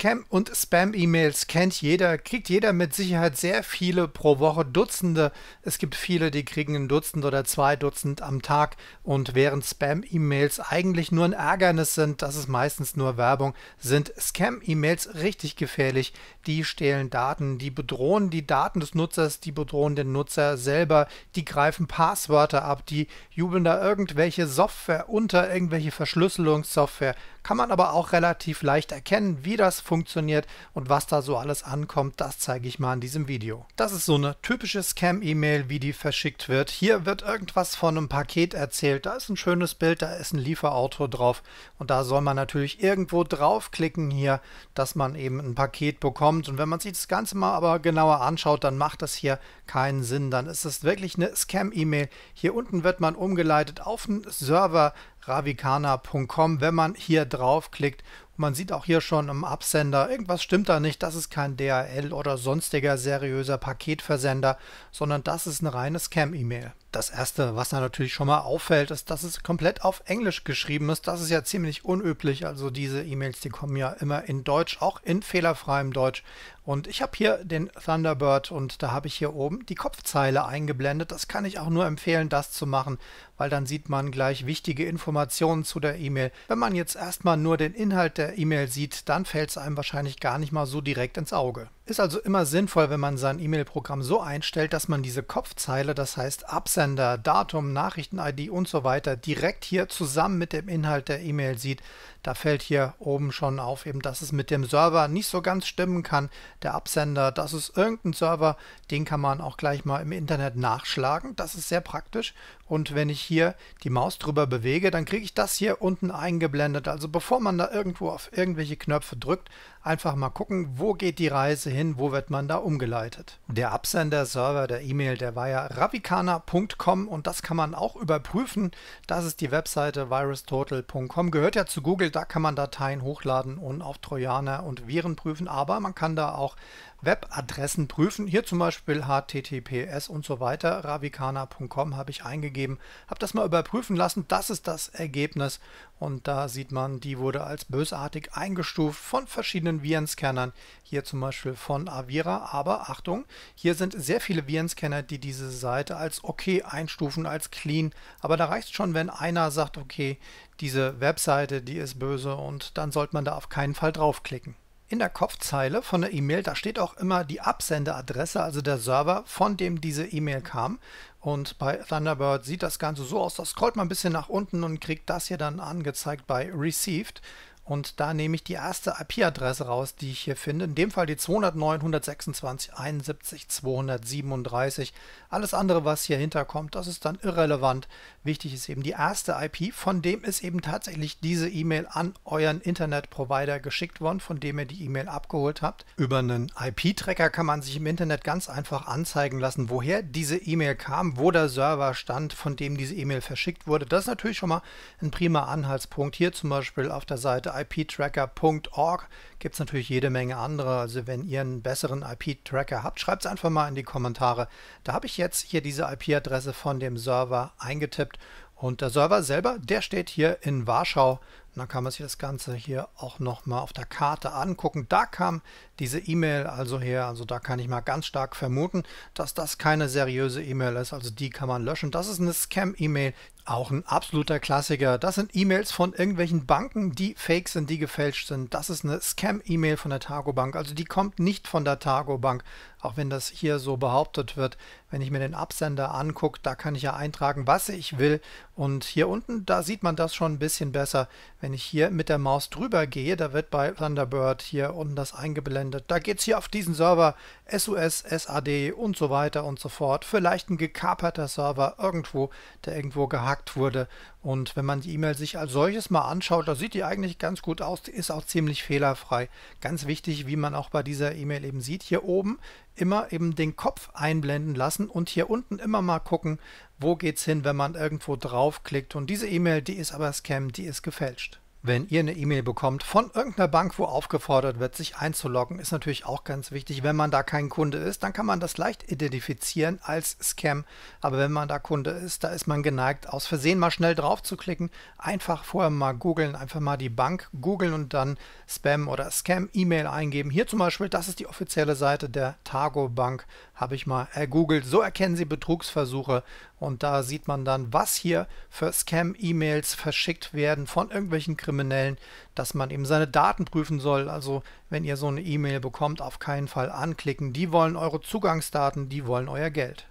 Scam- und Spam-E-Mails kennt jeder, kriegt jeder mit Sicherheit sehr viele pro Woche, Dutzende. Es gibt viele, die kriegen ein Dutzend oder zwei Dutzend am Tag. Und während Spam-E-Mails eigentlich nur ein Ärgernis sind, das ist meistens nur Werbung, sind Scam-E-Mails richtig gefährlich. Die stehlen Daten, die bedrohen die Daten des Nutzers, die bedrohen den Nutzer selber, die greifen Passwörter ab, die jubeln da irgendwelche Software unter, irgendwelche Verschlüsselungssoftware kann man aber auch relativ leicht erkennen, wie das funktioniert und was da so alles ankommt, das zeige ich mal in diesem Video. Das ist so eine typische Scam-E-Mail, wie die verschickt wird. Hier wird irgendwas von einem Paket erzählt, da ist ein schönes Bild, da ist ein Lieferauto drauf und da soll man natürlich irgendwo draufklicken hier, dass man eben ein Paket bekommt und wenn man sich das Ganze mal aber genauer anschaut, dann macht das hier keinen Sinn, dann ist es wirklich eine Scam-E-Mail. Hier unten wird man umgeleitet auf einen Server, ravikana.com. Wenn man hier draufklickt man sieht auch hier schon im Absender, irgendwas stimmt da nicht, das ist kein DHL oder sonstiger seriöser Paketversender, sondern das ist eine reine Scam-E-Mail. Das erste, was da natürlich schon mal auffällt, ist, dass es komplett auf Englisch geschrieben ist. Das ist ja ziemlich unüblich. Also diese E-Mails, die kommen ja immer in Deutsch, auch in fehlerfreiem Deutsch. Und ich habe hier den Thunderbird und da habe ich hier oben die Kopfzeile eingeblendet. Das kann ich auch nur empfehlen, das zu machen, weil dann sieht man gleich wichtige Informationen zu der E-Mail. Wenn man jetzt erstmal nur den Inhalt der E-Mail sieht, dann fällt es einem wahrscheinlich gar nicht mal so direkt ins Auge. Ist also immer sinnvoll, wenn man sein E-Mail-Programm so einstellt, dass man diese Kopfzeile, das heißt Absender, Datum, Nachrichten-ID und so weiter, direkt hier zusammen mit dem Inhalt der E-Mail sieht. Da fällt hier oben schon auf, eben, dass es mit dem Server nicht so ganz stimmen kann. Der Absender, das ist irgendein Server, den kann man auch gleich mal im Internet nachschlagen. Das ist sehr praktisch. Und wenn ich hier die Maus drüber bewege, dann kriege ich das hier unten eingeblendet. Also bevor man da irgendwo auf irgendwelche Knöpfe drückt, Einfach mal gucken, wo geht die Reise hin, wo wird man da umgeleitet. Der Absender-Server der E-Mail, der war ja ravikana.com und das kann man auch überprüfen. Das ist die Webseite virustotal.com, gehört ja zu Google, da kann man Dateien hochladen und auch Trojaner und Viren prüfen, aber man kann da auch Webadressen prüfen. Hier zum Beispiel HTTPS und so weiter. Ravikana.com habe ich eingegeben, habe das mal überprüfen lassen. Das ist das Ergebnis und da sieht man, die wurde als bösartig eingestuft von verschiedenen verschiedenen Virenscannern, hier zum Beispiel von Avira. Aber Achtung, hier sind sehr viele Virenscanner, die diese Seite als okay einstufen, als clean. Aber da reicht es schon, wenn einer sagt, okay, diese Webseite, die ist böse und dann sollte man da auf keinen Fall draufklicken. In der Kopfzeile von der E-Mail, da steht auch immer die Absenderadresse, also der Server, von dem diese E-Mail kam. Und bei Thunderbird sieht das Ganze so aus, da scrollt man ein bisschen nach unten und kriegt das hier dann angezeigt bei Received. Und da nehme ich die erste IP-Adresse raus, die ich hier finde. In dem Fall die 209.126.71.237. Alles andere, was hier hinterkommt, das ist dann irrelevant. Wichtig ist eben die erste IP, von dem ist eben tatsächlich diese E-Mail an euren Internetprovider geschickt worden, von dem ihr die E-Mail abgeholt habt. Über einen IP-Tracker kann man sich im Internet ganz einfach anzeigen lassen, woher diese E-Mail kam, wo der Server stand, von dem diese E-Mail verschickt wurde. Das ist natürlich schon mal ein prima Anhaltspunkt. Hier zum Beispiel auf der Seite iptracker.org gibt es natürlich jede Menge andere. Also wenn ihr einen besseren IP-Tracker habt, schreibt es einfach mal in die Kommentare. Da habe ich jetzt hier diese IP-Adresse von dem Server eingetippt und der Server selber, der steht hier in Warschau. Und dann kann man sich das Ganze hier auch nochmal auf der Karte angucken. Da kam diese E-Mail also her. Also da kann ich mal ganz stark vermuten, dass das keine seriöse E-Mail ist. Also die kann man löschen. Das ist eine Scam-E-Mail. Auch ein absoluter Klassiker. Das sind E-Mails von irgendwelchen Banken, die fake sind, die gefälscht sind. Das ist eine Scam-E-Mail von der Targo Bank. Also die kommt nicht von der Targo Bank, auch wenn das hier so behauptet wird. Wenn ich mir den Absender angucke, da kann ich ja eintragen, was ich will. Und hier unten, da sieht man das schon ein bisschen besser. Wenn ich hier mit der Maus drüber gehe, da wird bei Thunderbird hier unten das eingeblendet. Da geht es hier auf diesen Server SUS, SAD und so weiter und so fort. Vielleicht ein gekaperter Server irgendwo, der irgendwo gehackt wurde. Und wenn man die E-Mail sich als solches mal anschaut, da sieht die eigentlich ganz gut aus, die ist auch ziemlich fehlerfrei. Ganz wichtig, wie man auch bei dieser E-Mail eben sieht, hier oben immer eben den Kopf einblenden lassen und hier unten immer mal gucken, wo geht's hin, wenn man irgendwo draufklickt. Und diese E-Mail, die ist aber Scam, die ist gefälscht. Wenn ihr eine E-Mail bekommt von irgendeiner Bank, wo aufgefordert wird, sich einzuloggen, ist natürlich auch ganz wichtig. Wenn man da kein Kunde ist, dann kann man das leicht identifizieren als Scam. Aber wenn man da Kunde ist, da ist man geneigt, aus Versehen mal schnell drauf zu klicken. Einfach vorher mal googeln, einfach mal die Bank googeln und dann Spam oder Scam-E-Mail eingeben. Hier zum Beispiel, das ist die offizielle Seite der Targo Bank habe ich mal ergoogelt. So erkennen Sie Betrugsversuche und da sieht man dann, was hier für Scam-E-Mails verschickt werden von irgendwelchen Kriminellen, dass man eben seine Daten prüfen soll. Also wenn ihr so eine E-Mail bekommt, auf keinen Fall anklicken. Die wollen eure Zugangsdaten, die wollen euer Geld.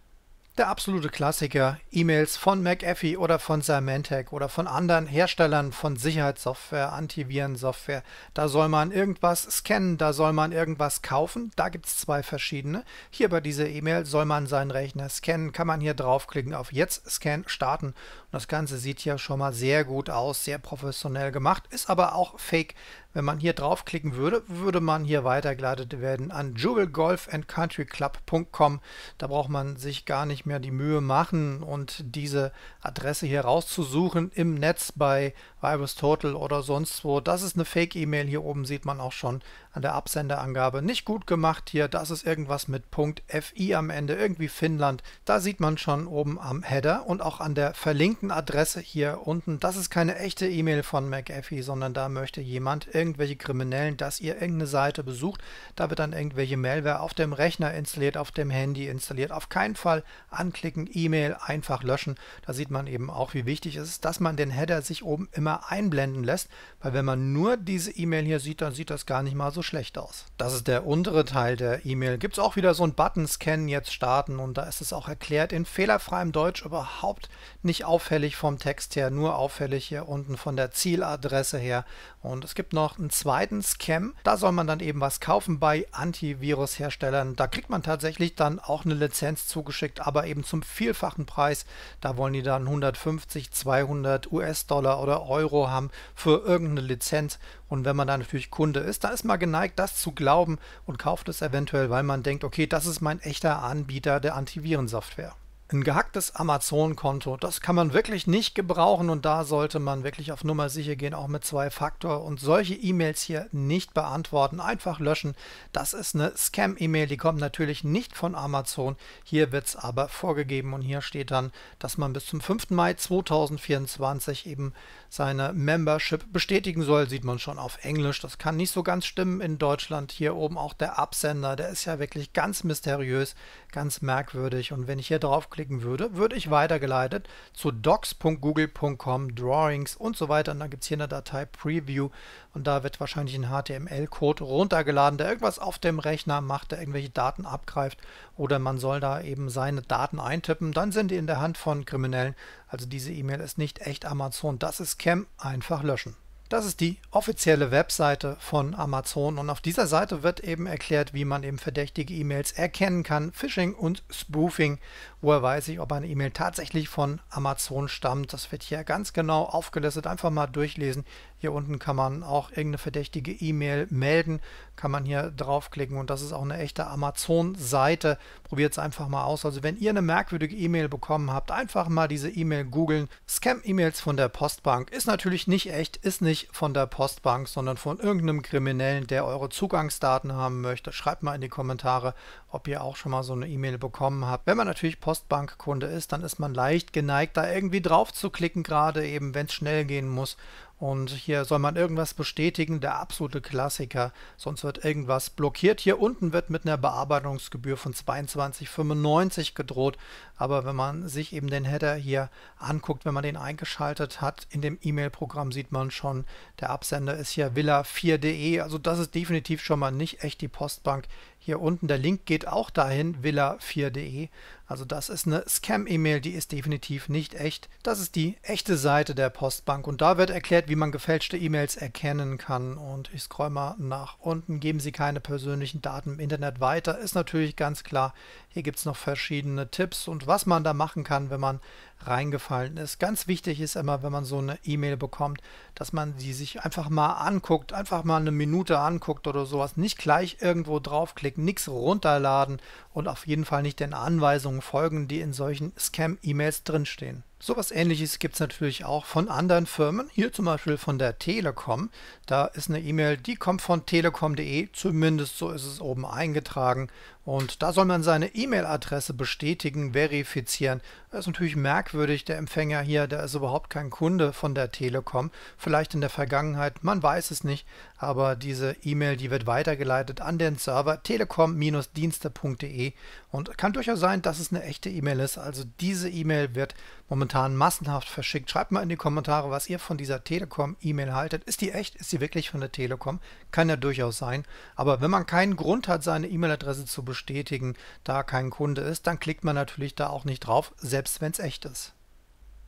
Der absolute Klassiker, E-Mails von McAfee oder von Symantec oder von anderen Herstellern von Sicherheitssoftware, Antivirensoftware. Da soll man irgendwas scannen, da soll man irgendwas kaufen. Da gibt es zwei verschiedene. Hier bei dieser E-Mail soll man seinen Rechner scannen. Kann man hier draufklicken auf Jetzt Scan starten. Und das Ganze sieht ja schon mal sehr gut aus, sehr professionell gemacht, ist aber auch fake. Wenn man hier draufklicken würde, würde man hier weitergeleitet werden an jewelgolfandcountryclub.com. Da braucht man sich gar nicht mehr die Mühe machen und diese Adresse hier rauszusuchen im Netz bei VirusTotal oder sonst wo. Das ist eine Fake-E-Mail. Hier oben sieht man auch schon an der Absenderangabe. Nicht gut gemacht hier. Das ist irgendwas mit .fi am Ende, irgendwie Finnland. Da sieht man schon oben am Header und auch an der verlinkten Adresse hier unten. Das ist keine echte E-Mail von McAfee, sondern da möchte jemand, irgendwelche Kriminellen, dass ihr irgendeine Seite besucht. Da wird dann irgendwelche Malware auf dem Rechner installiert, auf dem Handy installiert. Auf keinen Fall anklicken, E-Mail einfach löschen. Da sieht man eben auch, wie wichtig es ist, dass man den Header sich oben immer einblenden lässt, weil wenn man nur diese E-Mail hier sieht, dann sieht das gar nicht mal so schlecht aus. Das ist der untere Teil der E-Mail. Gibt es auch wieder so einen Button Scan jetzt starten und da ist es auch erklärt in fehlerfreiem Deutsch überhaupt nicht auffällig vom Text her, nur auffällig hier unten von der Zieladresse her. Und es gibt noch einen zweiten Scam. Da soll man dann eben was kaufen bei Antivirusherstellern. Da kriegt man tatsächlich dann auch eine Lizenz zugeschickt, aber eben zum vielfachen Preis. Da wollen die dann 150, 200 US-Dollar oder Euro haben für irgendeine Lizenz. Und wenn man da natürlich Kunde ist, da ist man geneigt, das zu glauben und kauft es eventuell, weil man denkt, okay, das ist mein echter Anbieter der Antivirensoftware. Ein gehacktes Amazon-Konto, das kann man wirklich nicht gebrauchen und da sollte man wirklich auf Nummer sicher gehen, auch mit zwei Faktor und solche E-Mails hier nicht beantworten, einfach löschen. Das ist eine Scam-E-Mail, die kommt natürlich nicht von Amazon. Hier wird es aber vorgegeben und hier steht dann, dass man bis zum 5. Mai 2024 eben seine Membership bestätigen soll. Sieht man schon auf Englisch, das kann nicht so ganz stimmen in Deutschland. Hier oben auch der Absender, der ist ja wirklich ganz mysteriös, ganz merkwürdig und wenn ich hier drauf draufklicken würde, würde ich weitergeleitet zu docs.google.com, Drawings und so weiter. Und dann gibt es hier eine Datei Preview und da wird wahrscheinlich ein HTML-Code runtergeladen, der irgendwas auf dem Rechner macht, der irgendwelche Daten abgreift oder man soll da eben seine Daten eintippen. Dann sind die in der Hand von Kriminellen. Also diese E-Mail ist nicht echt Amazon, das ist Cam, einfach löschen. Das ist die offizielle Webseite von Amazon und auf dieser Seite wird eben erklärt, wie man eben verdächtige E-Mails erkennen kann, Phishing und Spoofing. Woher weiß ich, ob eine E-Mail tatsächlich von Amazon stammt? Das wird hier ganz genau aufgelistet. Einfach mal durchlesen, hier unten kann man auch irgendeine verdächtige E-Mail melden, kann man hier draufklicken und das ist auch eine echte Amazon-Seite. Probiert es einfach mal aus. Also wenn ihr eine merkwürdige E-Mail bekommen habt, einfach mal diese E-Mail googeln. Scam-E-Mails von der Postbank ist natürlich nicht echt, ist nicht von der Postbank, sondern von irgendeinem Kriminellen, der eure Zugangsdaten haben möchte. Schreibt mal in die Kommentare, ob ihr auch schon mal so eine E-Mail bekommen habt. Wenn man natürlich Postbankkunde ist, dann ist man leicht geneigt, da irgendwie drauf zu klicken, gerade eben, wenn es schnell gehen muss. Und hier soll man irgendwas bestätigen, der absolute Klassiker, sonst wird irgendwas blockiert. Hier unten wird mit einer Bearbeitungsgebühr von 22,95 gedroht. Aber wenn man sich eben den Header hier anguckt, wenn man den eingeschaltet hat, in dem E-Mail-Programm sieht man schon, der Absender ist hier villa4.de. Also das ist definitiv schon mal nicht echt die Postbank hier unten. Der Link geht auch dahin, villa4.de. Also das ist eine Scam-E-Mail, die ist definitiv nicht echt. Das ist die echte Seite der Postbank und da wird erklärt, wie man gefälschte E-Mails erkennen kann. Und ich scroll mal nach unten, geben Sie keine persönlichen Daten im Internet weiter, ist natürlich ganz klar. Hier gibt es noch verschiedene Tipps und was man da machen kann, wenn man reingefallen ist. Ganz wichtig ist immer, wenn man so eine E-Mail bekommt, dass man die sich einfach mal anguckt, einfach mal eine Minute anguckt oder sowas. Nicht gleich irgendwo draufklicken, nichts runterladen und auf jeden Fall nicht den Anweisungen folgen, die in solchen Scam-E-Mails drinstehen. Sowas ähnliches gibt es natürlich auch von anderen Firmen, hier zum Beispiel von der Telekom. Da ist eine E-Mail, die kommt von telekom.de, zumindest so ist es oben eingetragen. Und da soll man seine E-Mail-Adresse bestätigen, verifizieren das ist natürlich merkwürdig, der Empfänger hier, der ist überhaupt kein Kunde von der Telekom. Vielleicht in der Vergangenheit, man weiß es nicht, aber diese E-Mail, die wird weitergeleitet an den Server telekom-dienste.de und kann durchaus sein, dass es eine echte E-Mail ist. Also diese E-Mail wird momentan massenhaft verschickt. Schreibt mal in die Kommentare, was ihr von dieser Telekom-E-Mail haltet. Ist die echt? Ist sie wirklich von der Telekom? Kann ja durchaus sein. Aber wenn man keinen Grund hat, seine E-Mail-Adresse zu bestätigen, da kein Kunde ist, dann klickt man natürlich da auch nicht drauf, selbst wenn es echt ist.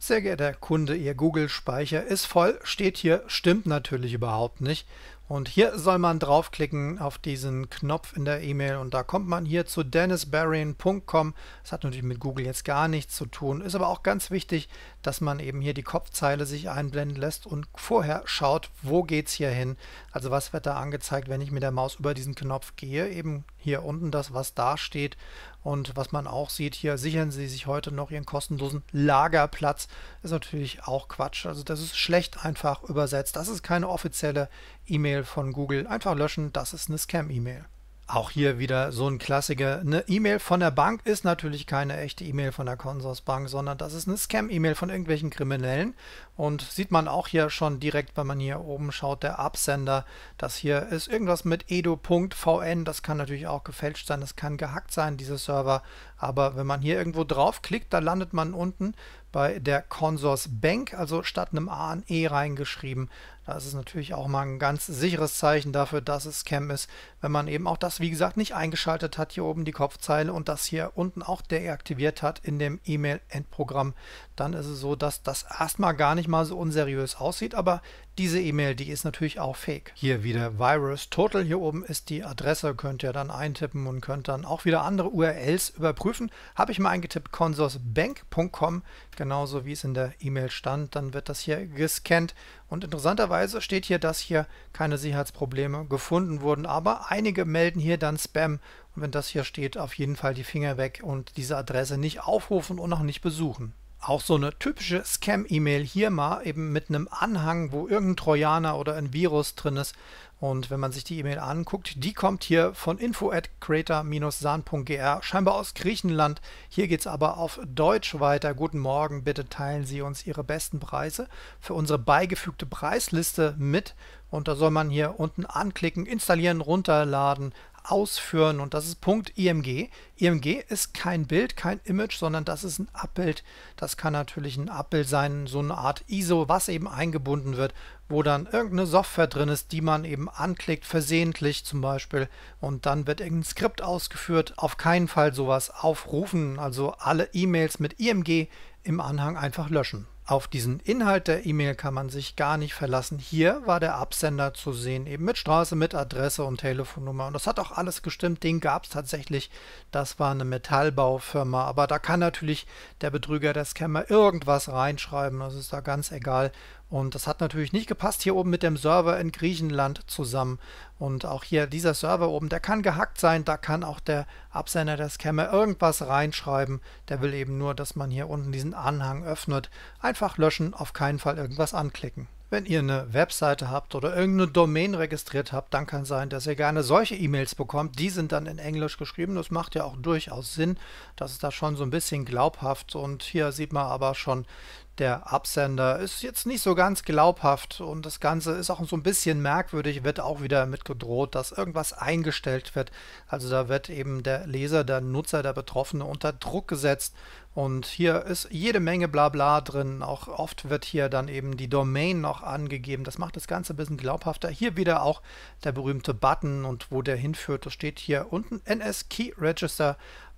Sehr geehrter Kunde, Ihr Google-Speicher ist voll, steht hier, stimmt natürlich überhaupt nicht. Und hier soll man draufklicken auf diesen Knopf in der E-Mail und da kommt man hier zu dennisbarian.com. Das hat natürlich mit Google jetzt gar nichts zu tun, ist aber auch ganz wichtig, dass man eben hier die Kopfzeile sich einblenden lässt und vorher schaut, wo geht es hier hin. Also was wird da angezeigt, wenn ich mit der Maus über diesen Knopf gehe. Eben hier unten das, was da steht und was man auch sieht hier, sichern Sie sich heute noch Ihren kostenlosen Lagerplatz. Ist natürlich auch Quatsch. Also das ist schlecht einfach übersetzt. Das ist keine offizielle E-Mail von Google. Einfach löschen, das ist eine Scam-E-Mail. Auch hier wieder so ein Klassiker. Eine E-Mail von der Bank ist natürlich keine echte E-Mail von der Consorsbank, sondern das ist eine Scam-E-Mail von irgendwelchen Kriminellen. Und sieht man auch hier schon direkt, wenn man hier oben schaut, der Absender, das hier ist irgendwas mit edo.vn, das kann natürlich auch gefälscht sein, das kann gehackt sein, diese Server. Aber wenn man hier irgendwo draufklickt, da landet man unten bei der Consors Bank, also statt einem A an E reingeschrieben. Da ist es natürlich auch mal ein ganz sicheres Zeichen dafür, dass es Scam ist, wenn man eben auch das, wie gesagt, nicht eingeschaltet hat, hier oben die Kopfzeile und das hier unten auch deaktiviert hat in dem E-Mail-Endprogramm. Dann ist es so, dass das erstmal gar nicht manchmal so unseriös aussieht, aber diese E-Mail, die ist natürlich auch fake. Hier wieder Virus Total, hier oben ist die Adresse, könnt ihr dann eintippen und könnt dann auch wieder andere URLs überprüfen. Habe ich mal eingetippt, consorsbank.com, genauso wie es in der E-Mail stand, dann wird das hier gescannt und interessanterweise steht hier, dass hier keine Sicherheitsprobleme gefunden wurden, aber einige melden hier dann Spam und wenn das hier steht, auf jeden Fall die Finger weg und diese Adresse nicht aufrufen und auch nicht besuchen auch so eine typische Scam-E-Mail hier mal eben mit einem Anhang, wo irgendein Trojaner oder ein Virus drin ist. Und wenn man sich die E-Mail anguckt, die kommt hier von info at creator-san.gr, scheinbar aus Griechenland. Hier geht es aber auf Deutsch weiter. Guten Morgen, bitte teilen Sie uns Ihre besten Preise für unsere beigefügte Preisliste mit. Und da soll man hier unten anklicken, installieren, runterladen, ausführen und das ist Punkt .img. IMG ist kein Bild, kein Image, sondern das ist ein Abbild. Das kann natürlich ein Abbild sein, so eine Art ISO, was eben eingebunden wird, wo dann irgendeine Software drin ist, die man eben anklickt, versehentlich zum Beispiel, und dann wird irgendein Skript ausgeführt. Auf keinen Fall sowas aufrufen, also alle E-Mails mit IMG im Anhang einfach löschen. Auf diesen Inhalt der E-Mail kann man sich gar nicht verlassen. Hier war der Absender zu sehen, eben mit Straße, mit Adresse und Telefonnummer. Und das hat auch alles gestimmt. Den gab es tatsächlich. Das war eine Metallbaufirma. Aber da kann natürlich der Betrüger, der Scammer irgendwas reinschreiben. Das ist da ganz egal, und das hat natürlich nicht gepasst hier oben mit dem Server in Griechenland zusammen. Und auch hier dieser Server oben, der kann gehackt sein, da kann auch der Absender, der Scammer irgendwas reinschreiben. Der will eben nur, dass man hier unten diesen Anhang öffnet. Einfach löschen, auf keinen Fall irgendwas anklicken. Wenn ihr eine Webseite habt oder irgendeine Domain registriert habt, dann kann sein, dass ihr gerne solche E-Mails bekommt. Die sind dann in Englisch geschrieben. Das macht ja auch durchaus Sinn. Das ist da schon so ein bisschen glaubhaft. Und hier sieht man aber schon, der Absender ist jetzt nicht so ganz glaubhaft und das Ganze ist auch so ein bisschen merkwürdig, wird auch wieder mit gedroht, dass irgendwas eingestellt wird. Also da wird eben der Leser, der Nutzer, der Betroffene unter Druck gesetzt und hier ist jede Menge Blabla drin. Auch oft wird hier dann eben die Domain noch angegeben. Das macht das Ganze ein bisschen glaubhafter. Hier wieder auch der berühmte Button und wo der hinführt. Das steht hier unten NS Key Register.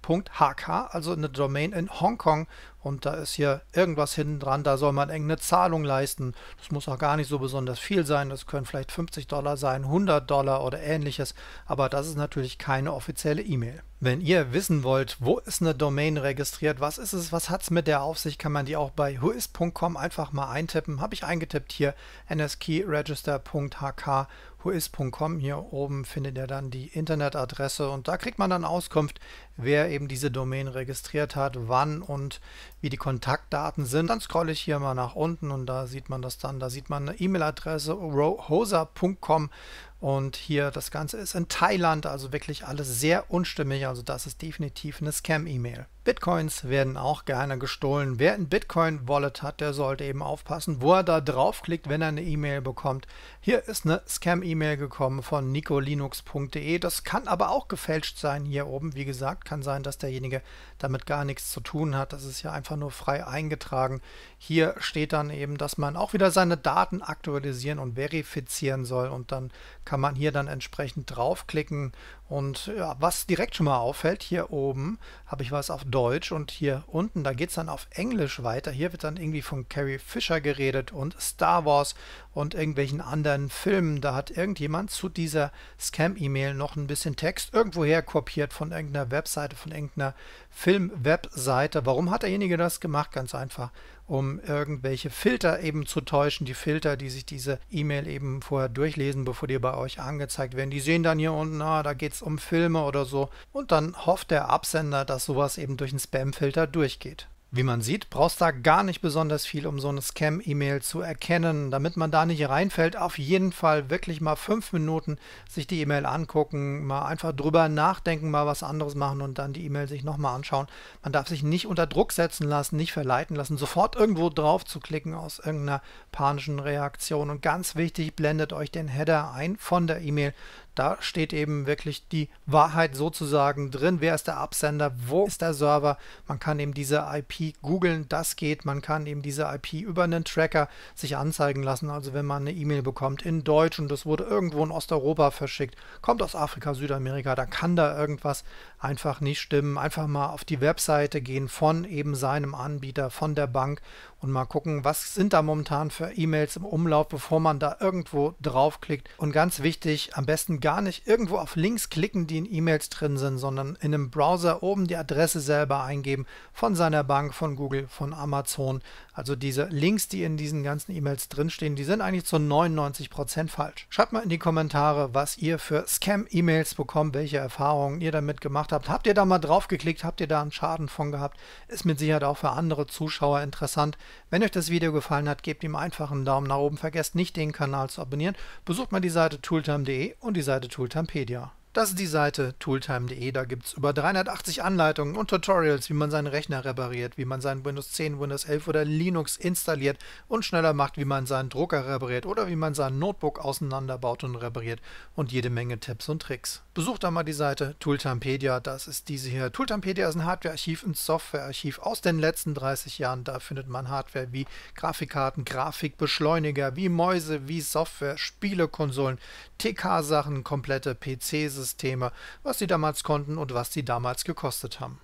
.hk, also eine Domain in Hongkong und da ist hier irgendwas hinten dran, da soll man irgendeine Zahlung leisten. Das muss auch gar nicht so besonders viel sein, das können vielleicht 50 Dollar sein, 100 Dollar oder ähnliches, aber das ist natürlich keine offizielle E-Mail. Wenn ihr wissen wollt, wo ist eine Domain registriert, was ist es, was hat es mit der Aufsicht, kann man die auch bei whois.com einfach mal eintippen. Habe ich eingetippt hier, nskeyregister.hk whois.com. Hier oben findet ihr dann die Internetadresse und da kriegt man dann Auskunft, wer eben diese Domain registriert hat, wann und wie die Kontaktdaten sind. Dann scrolle ich hier mal nach unten und da sieht man das dann. Da sieht man eine E-Mail-Adresse rohosa.com und hier das Ganze ist in Thailand, also wirklich alles sehr unstimmig. Also das ist definitiv eine Scam-E-Mail. Bitcoins werden auch gerne gestohlen. Wer ein Bitcoin-Wallet hat, der sollte eben aufpassen, wo er da draufklickt, wenn er eine E-Mail bekommt. Hier ist eine Scam-E-Mail gekommen von nicolinux.de. Das kann aber auch gefälscht sein hier oben. Wie gesagt, kann sein, dass derjenige damit gar nichts zu tun hat. Das ist ja einfach nur frei eingetragen. Hier steht dann eben, dass man auch wieder seine Daten aktualisieren und verifizieren soll und dann kann man hier dann entsprechend draufklicken und ja, was direkt schon mal auffällt, hier oben habe ich was auf Deutsch und hier unten, da geht es dann auf Englisch weiter. Hier wird dann irgendwie von Carrie Fisher geredet und Star Wars und irgendwelchen anderen Filmen. Da hat irgendjemand zu dieser Scam-E-Mail noch ein bisschen Text irgendwoher kopiert von irgendeiner Website Webseite, von irgendeiner Film-Webseite. Warum hat derjenige das gemacht? Ganz einfach, um irgendwelche Filter eben zu täuschen. Die Filter, die sich diese E-Mail eben vorher durchlesen, bevor die bei euch angezeigt werden. Die sehen dann hier unten, ah, da geht es um Filme oder so. Und dann hofft der Absender, dass sowas eben durch einen Spam-Filter durchgeht. Wie man sieht, brauchst da gar nicht besonders viel, um so eine Scam-E-Mail zu erkennen. Damit man da nicht reinfällt, auf jeden Fall wirklich mal fünf Minuten sich die E-Mail angucken, mal einfach drüber nachdenken, mal was anderes machen und dann die E-Mail sich nochmal anschauen. Man darf sich nicht unter Druck setzen lassen, nicht verleiten lassen, sofort irgendwo drauf zu klicken aus irgendeiner panischen Reaktion. Und ganz wichtig, blendet euch den Header ein von der E-Mail, da steht eben wirklich die Wahrheit sozusagen drin. Wer ist der Absender? Wo ist der Server? Man kann eben diese IP googeln, das geht. Man kann eben diese IP über einen Tracker sich anzeigen lassen. Also wenn man eine E-Mail bekommt in Deutsch und das wurde irgendwo in Osteuropa verschickt, kommt aus Afrika, Südamerika, da kann da irgendwas einfach nicht stimmen. Einfach mal auf die Webseite gehen von eben seinem Anbieter, von der Bank und mal gucken, was sind da momentan für E-Mails im Umlauf, bevor man da irgendwo draufklickt. Und ganz wichtig, am besten gar nicht irgendwo auf Links klicken, die in E-Mails drin sind, sondern in einem Browser oben die Adresse selber eingeben von seiner Bank, von Google, von Amazon. Also diese Links, die in diesen ganzen E-Mails drinstehen, die sind eigentlich zu 99% falsch. Schreibt mal in die Kommentare, was ihr für Scam-E-Mails bekommt, welche Erfahrungen ihr damit gemacht habt. Habt ihr da mal drauf geklickt? Habt ihr da einen Schaden von gehabt? Ist mit Sicherheit auch für andere Zuschauer interessant. Wenn euch das Video gefallen hat, gebt ihm einfach einen Daumen nach oben. Vergesst nicht, den Kanal zu abonnieren. Besucht mal die Seite tooltime.de und die Seite Seite Tampedia. Das ist die Seite tooltime.de, da gibt es über 380 Anleitungen und Tutorials, wie man seinen Rechner repariert, wie man seinen Windows 10, Windows 11 oder Linux installiert und schneller macht, wie man seinen Drucker repariert oder wie man sein Notebook auseinanderbaut und repariert und jede Menge Tipps und Tricks. Besucht da mal die Seite Tooltimepedia, das ist diese hier. Tooltimepedia ist ein Hardwarearchiv ein Softwarearchiv aus den letzten 30 Jahren. Da findet man Hardware wie Grafikkarten, Grafikbeschleuniger, wie Mäuse, wie Software, Spielekonsolen, TK-Sachen, komplette PC-Sachen. Systeme, was sie damals konnten und was sie damals gekostet haben